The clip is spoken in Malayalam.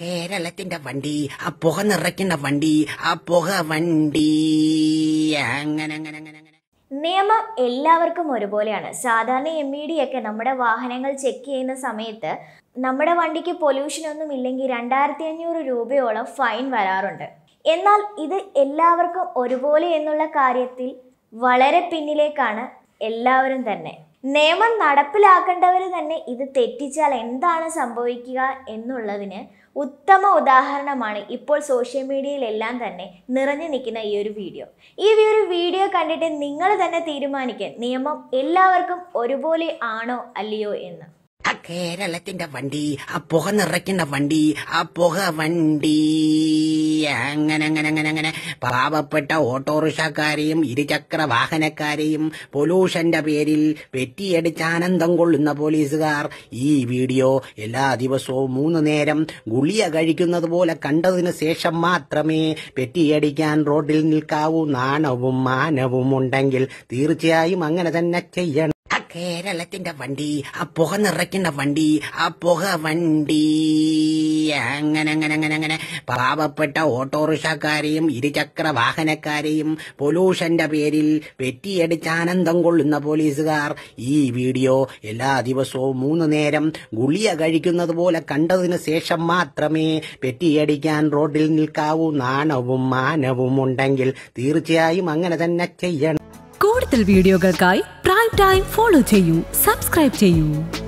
കേരളത്തിന്റെ വണ്ടി ആ പുക നിറയ്ക്കുന്ന വണ്ടി ആ പുക വണ്ടി അങ്ങനെ അങ്ങനെ അങ്ങനെ നിയമം എല്ലാവർക്കും ഒരുപോലെയാണ് സാധാരണ എം ഇ ഡി ഒക്കെ നമ്മുടെ വാഹനങ്ങൾ ചെക്ക് ചെയ്യുന്ന സമയത്ത് നമ്മുടെ വണ്ടിക്ക് പൊല്യൂഷൻ ഒന്നും ഇല്ലെങ്കിൽ രണ്ടായിരത്തി അഞ്ഞൂറ് രൂപയോളം ഫൈൻ വരാറുണ്ട് എന്നാൽ ഇത് എല്ലാവർക്കും ഒരുപോലെ എന്നുള്ള കാര്യത്തിൽ വളരെ പിന്നിലേക്കാണ് എല്ലാവരും തന്നെ നിയമം നടപ്പിലാക്കേണ്ടവർ തന്നെ ഇത് തെറ്റിച്ചാൽ എന്താണ് സംഭവിക്കുക എന്നുള്ളതിന് ഉത്തമ ഉദാഹരണമാണ് ഇപ്പോൾ സോഷ്യൽ മീഡിയയിലെല്ലാം തന്നെ നിറഞ്ഞു നിൽക്കുന്ന ഈ ഒരു വീഡിയോ ഈ ഒരു വീഡിയോ കണ്ടിട്ട് നിങ്ങൾ തന്നെ തീരുമാനിക്കാൻ നിയമം എല്ലാവർക്കും ഒരുപോലെ ആണോ അല്ലയോ എന്ന് ആ കേരളത്തിന്റെ വണ്ടി ആ പുക നിറയ്ക്കുന്ന വണ്ടി ആ പുക വണ്ടി അങ്ങനെ അങ്ങനെ അങ്ങനെ അങ്ങനെ പാവപ്പെട്ട ഓട്ടോറിക്ഷക്കാരെയും ഇരുചക്ര വാഹനക്കാരെയും പൊലൂഷന്റെ പേരിൽ പെറ്റിയടിച്ച് ആനന്ദം കൊള്ളുന്ന പോലീസുകാർ ഈ വീഡിയോ എല്ലാ ദിവസവും മൂന്ന് നേരം ഗുളിയ കഴിക്കുന്നത് പോലെ കണ്ടതിന് ശേഷം മാത്രമേ പെറ്റിയടിക്കാൻ റോഡിൽ നിൽക്കാവൂ നാണവും മാനവും ഉണ്ടെങ്കിൽ തീർച്ചയായും അങ്ങനെ തന്നെ ചെയ്യണം ആ കേരളത്തിന്റെ വണ്ടി ആ പുക നിറയ്ക്കുന്ന വണ്ടി ആ പുക വണ്ടി അങ്ങനെ അങ്ങനെ അങ്ങനെ അങ്ങനെ പാവപ്പെട്ട ഓട്ടോറിക്ഷക്കാരെയും ഇരുചക്ര വാഹനക്കാരെയും പൊലൂഷന്റെ പേരിൽ പെറ്റിയടിച്ച് ആനന്ദം കൊള്ളുന്ന പോലീസുകാർ ഈ വീഡിയോ എല്ലാ ദിവസവും മൂന്ന് നേരം ഗുളിയ കഴിക്കുന്നത് പോലെ കണ്ടതിന് ശേഷം മാത്രമേ പെറ്റിയടിക്കാൻ റോഡിൽ നിൽക്കാവൂ നാണവും മാനവും ഉണ്ടെങ്കിൽ തീർച്ചയായും അങ്ങനെ തന്നെ ചെയ്യണം കൂടുതൽ വീഡിയോകൾക്കായി പ്രൈം ടൈം ഫോളോ ചെയ്യൂ സബ്സ്ക്രൈബ് ചെയ്യൂ